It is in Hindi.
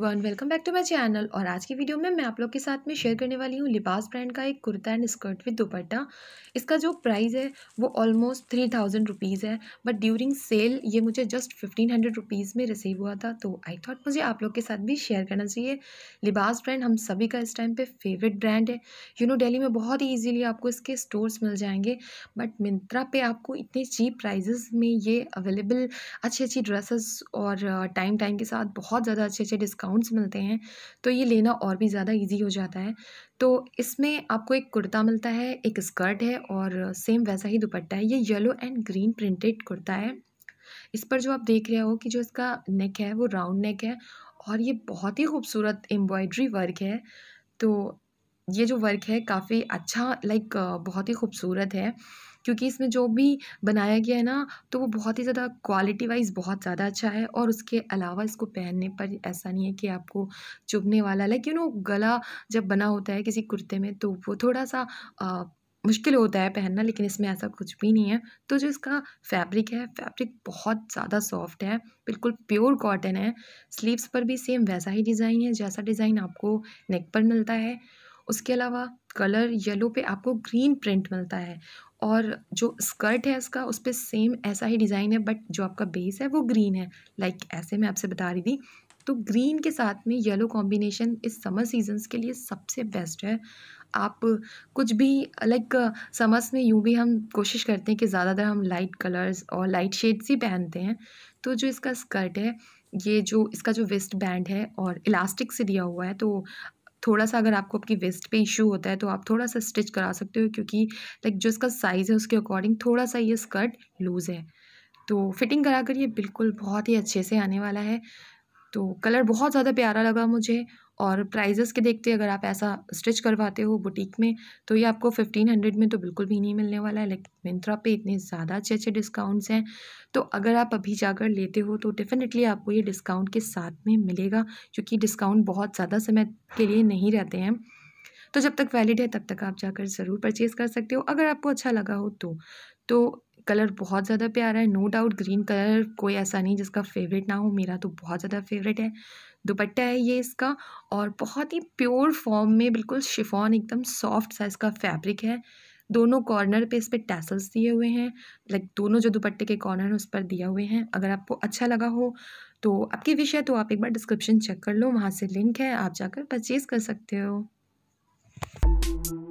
everyone welcome back to my channel और आज की वीडियो में मैं आप लोग के साथ में शेयर करने वाली हूँ लिबास ब्रांड का एक kurta and skirt with dupatta इसका जो प्राइस है वो ऑलमोस्ट थ्री थाउजेंड रुपीज़ है बट ड्यूरिंग सेल ये मुझे जस्ट फिफ्टीन हंड्रेड रुपीज़ में रिसीव हुआ था तो आई थॉट मुझे आप लोग के साथ भी शेयर करना चाहिए लिबास ब्रांड हम सभी का इस टाइम पर फेवरेट ब्रांड है यू नो डेली में बहुत ही ईजिली आपको इसके स्टोर्स मिल जाएंगे बट मिंत्रा पे आपको इतने चीप प्राइजेस में ये अवेलेबल अच्छी अच्छी ड्रेसेस और टाइम uh, टाइम के साथ बहुत ज़्यादा अच्छे अच्छे डिस्काउंट डिस्काउंट्स मिलते हैं तो ये लेना और भी ज़्यादा ईजी हो जाता है तो इसमें आपको एक कुर्ता मिलता है एक स्कर्ट है और सेम वैसा ही दुपट्टा है ये yellow and green printed kurta है इस पर जो आप देख रहे हो कि जो इसका नेक है वो राउंड नेक है और ये बहुत ही खूबसूरत एम्ब्रॉयड्री वर्क है तो ये जो वर्क है काफ़ी अच्छा लाइक बहुत ही खूबसूरत है क्योंकि इसमें जो भी बनाया गया है ना तो वो बहुत ही ज़्यादा क्वालिटी वाइज बहुत ज़्यादा अच्छा है और उसके अलावा इसको पहनने पर ऐसा नहीं है कि आपको चुभने वाला लाइक यू नो गला जब बना होता है किसी कुर्ते में तो वो थोड़ा सा आ, मुश्किल होता है पहनना लेकिन इसमें ऐसा कुछ भी नहीं है तो जो इसका फैब्रिक है फैब्रिक बहुत ज़्यादा सॉफ्ट है बिल्कुल प्योर कॉटन है स्लीव्स पर भी सेम वैसा ही डिज़ाइन है जैसा डिज़ाइन आपको नेक पर मिलता है उसके अलावा कलर येलो पे आपको ग्रीन प्रिंट मिलता है और जो स्कर्ट है इसका उस पर सेम ऐसा ही डिज़ाइन है बट जो आपका बेस है वो ग्रीन है लाइक like ऐसे मैं आपसे बता रही थी तो ग्रीन के साथ में येलो कॉम्बिनेशन इस समर सीजन्स के लिए सबसे बेस्ट है आप कुछ भी लाइक समर्स में यूँ भी हम कोशिश करते हैं कि ज़्यादातर हम लाइट कलर्स और लाइट शेड्स ही पहनते हैं तो जो इसका स्कर्ट है ये जो इसका जो वेस्ट बैंड है और इलास्टिक से दिया हुआ है तो थोड़ा सा अगर आपको आपकी वेस्ट पे इशू होता है तो आप थोड़ा सा स्टिच करा सकते हो क्योंकि लाइक जो इसका साइज़ है उसके अकॉर्डिंग थोड़ा सा ये स्कर्ट लूज़ है तो फिटिंग करा कर ये बिल्कुल बहुत ही अच्छे से आने वाला है तो कलर बहुत ज़्यादा प्यारा लगा मुझे और प्राइजेस के देखते अगर आप ऐसा स्टिच करवाते हो बुटीक में तो ये आपको फिफ्टीन हंड्रेड में तो बिल्कुल भी नहीं मिलने वाला है लेकिन मिंत्रा पे इतने ज़्यादा अच्छे अच्छे डिस्काउंट्स हैं तो अगर आप अभी जाकर लेते हो तो डेफ़िनेटली आपको ये डिस्काउंट के साथ में मिलेगा क्योंकि डिस्काउंट बहुत ज़्यादा समय के लिए नहीं रहते हैं तो जब तक वैलिड है तब तक आप जाकर ज़रूर परचेज़ कर सकते हो अगर आपको अच्छा लगा हो तो तो कलर बहुत ज़्यादा प्यारा है नो डाउट ग्रीन कलर कोई ऐसा नहीं जिसका फेवरेट ना हो मेरा तो बहुत ज़्यादा फेवरेट है दुपट्टा है ये इसका और बहुत ही प्योर फॉर्म में बिल्कुल शिफॉन एकदम सॉफ्ट सा इसका फैब्रिक है दोनों कॉर्नर पे इस पर टैसल्स दिए हुए हैं लाइक दोनों जो दुपट्टे के कॉर्नर हैं उस पर दिए हुए हैं अगर आपको अच्छा लगा हो तो आपकी विश है तो आप एक बार डिस्क्रिप्शन चेक कर लो वहाँ से लिंक है आप जाकर परचेज़ कर सकते हो